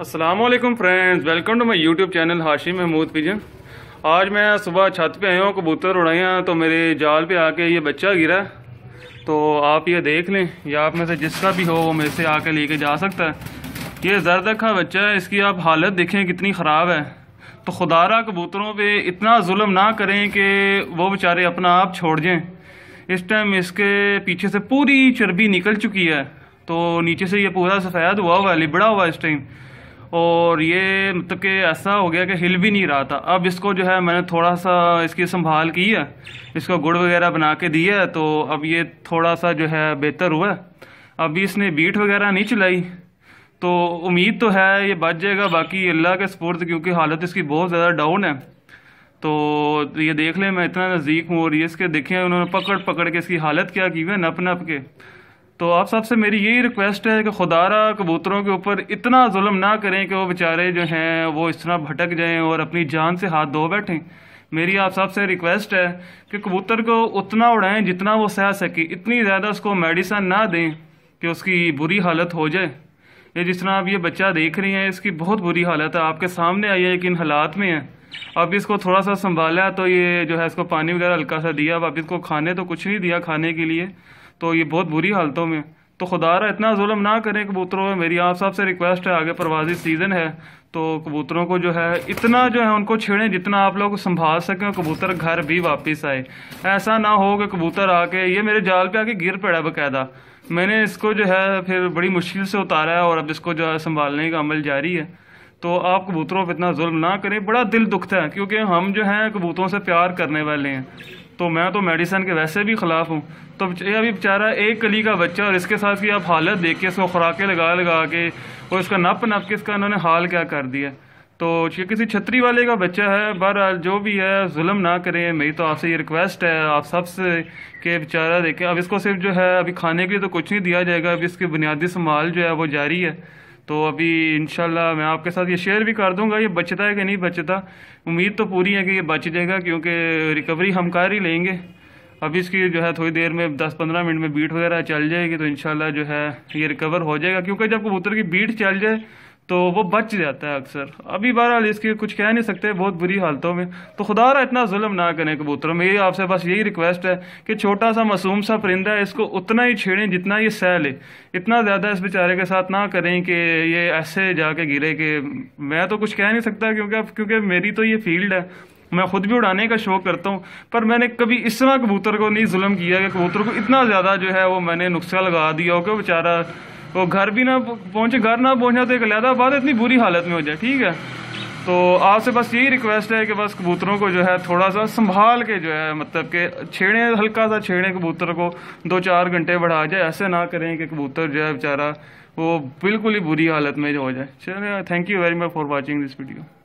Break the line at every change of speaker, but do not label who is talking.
Aslam friends welcome to my YouTube channel Hashim Mahmood pigeon आज मैं सुबह छत पे आया हूँ कबूतर उड़ाए हैं तो मेरे जाल पे आके ये बच्चा गिरा तो आप ये देख लें या आप में से जिसका भी हो वो मेरे से आके लेके जा सकता है ये जरद का बच्चा है इसकी आप हालत देखें कितनी ख़राब है तो खुदारा कबूतरों पे इतना जुल्म ना करें कि वो बेचारे अपना आप छोड़ जाएं इस टाइम इसके पीछे से पूरी चर्बी निकल चुकी है तो नीचे से ये पूरा सफ़ेद हुआ हुआ है लिबड़ा हुआ है इस टाइम और ये मतलब कि ऐसा हो गया कि हिल भी नहीं रहा था अब इसको जो है मैंने थोड़ा सा इसकी संभाल की है इसको गुड़ वगैरह बना के दिया है तो अब ये थोड़ा सा जो है बेहतर हुआ है अभी इसने बीट वगैरह नहीं चलाई तो उम्मीद तो है ये बच जाएगा बाकी अल्लाह के सपोर्ट क्योंकि हालत इसकी बहुत ज़्यादा डाउन है तो ये देख लें मैं इतना नज़दीक हूँ और ये इसके देखें उन्होंने पकड़ पकड़ के इसकी हालत क्या की हुई है नप नप के तो आप से मेरी यही रिक्वेस्ट है कि खुदारा कबूतरों के ऊपर इतना जुल्म ना करें कि वो बेचारे जो हैं वो इस तरह भटक जाएं और अपनी जान से हाथ धो बैठें मेरी आप से रिक्वेस्ट है कि कबूतर को उतना उड़ाएं जितना वो सह सके इतनी ज़्यादा उसको मेडिसन ना दें कि उसकी बुरी हालत हो जाए ये जिस तरह आप ये बच्चा देख रही हैं इसकी बहुत बुरी हालत है आपके सामने आई है कि इन हालात में है अब इसको थोड़ा सा संभाला तो ये जो है इसको पानी वगैरह हल्का सा दिया अब इसको खाने तो कुछ नहीं दिया खाने के लिए तो ये बहुत बुरी हालतों में तो खुदा रहा इतना जुलम ना करें कबूतरों में मेरी आप साहब से रिक्वेस्ट है आगे परवाजी सीज़न है तो कबूतरों को जो है इतना जो है उनको छेड़ें जितना आप लोग संभाल सकें कबूतर घर भी वापस आए ऐसा ना हो कि कबूतर आके ये मेरे जाल पे आके गिर पड़ा बाकायदा मैंने इसको जो है फिर बड़ी मुश्किल से उतारा है और अब इसको जो है संभालने का अमल जारी है तो आप कबूतरों पर इतना जुल्म ना करें बड़ा दिल दुखता है क्योंकि हम जो हैं कबूतरों से प्यार करने वाले हैं तो मैं तो मेडिसन के वैसे भी ख़िलाफ़ हूँ तो ये अभी बेचारा एक कली का बच्चा और इसके साथ की आप हालत देख के इसको खुराकें लगा लगा के और इसका नप नप के इसका इन्होंने हाल क्या कर दिया तो ये किसी छतरी वाले का बच्चा है बहरहाल जो भी है जुल्म ना करें मेरी तो आपसे ये रिक्वेस्ट है आप सबसे के बेचारा देखें अब इसको सिर्फ जो है अभी खाने के लिए तो कुछ नहीं दिया जाएगा अभी इसकी बुनियादी संभाल जो है वो जारी है तो अभी इनशाला मैं आपके साथ ये शेयर भी कर दूंगा ये बचता है कि नहीं बचता उम्मीद तो पूरी है कि ये बच जाएगा क्योंकि रिकवरी हम कर ही लेंगे अब इसकी जो है थोड़ी देर में 10-15 मिनट में बीट वगैरह चल जाएगी तो इनशाला जो है ये रिकवर हो जाएगा क्योंकि जब कबूतर की बीट चल जाए तो वो बच जाता है अक्सर अभी बहरहाल इसके कुछ कह नहीं सकते बहुत बुरी हालतों में तो खुदा रहा इतना जुल्म ना करें कबूतरों मेरी आपसे बस यही रिक्वेस्ट है कि छोटा सा मासूम सा परिंदा है इसको उतना ही छेड़ें जितना ये सह ले इतना ज़्यादा इस बेचारे के साथ ना करें कि ये ऐसे जाके गिरे कि मैं तो कुछ कह नहीं सकता क्योंकि क्योंकि मेरी तो ये फील्ड है मैं खुद भी उड़ाने का शौक करता हूँ पर मैंने कभी इस तरह कबूतर को नहीं जुल्म किया कि कबूतर को इतना ज़्यादा जो है वो मैंने नुस्खा लगा दिया हो कि बेचारा वो तो घर भी ना पहुँचे घर ना पहुँचा तो एक लहदा बात इतनी बुरी हालत में हो जाए ठीक है तो आपसे बस यही रिक्वेस्ट है कि बस कबूतरों को जो है थोड़ा सा संभाल के जो है मतलब के छेड़े हल्का सा छेड़े कबूतर को दो चार घंटे बढ़ा जाए ऐसे ना करें कि कबूतर जो है बेचारा वो बिल्कुल ही बुरी हालत में जो हो जाए चलिए thank you very much for watching this video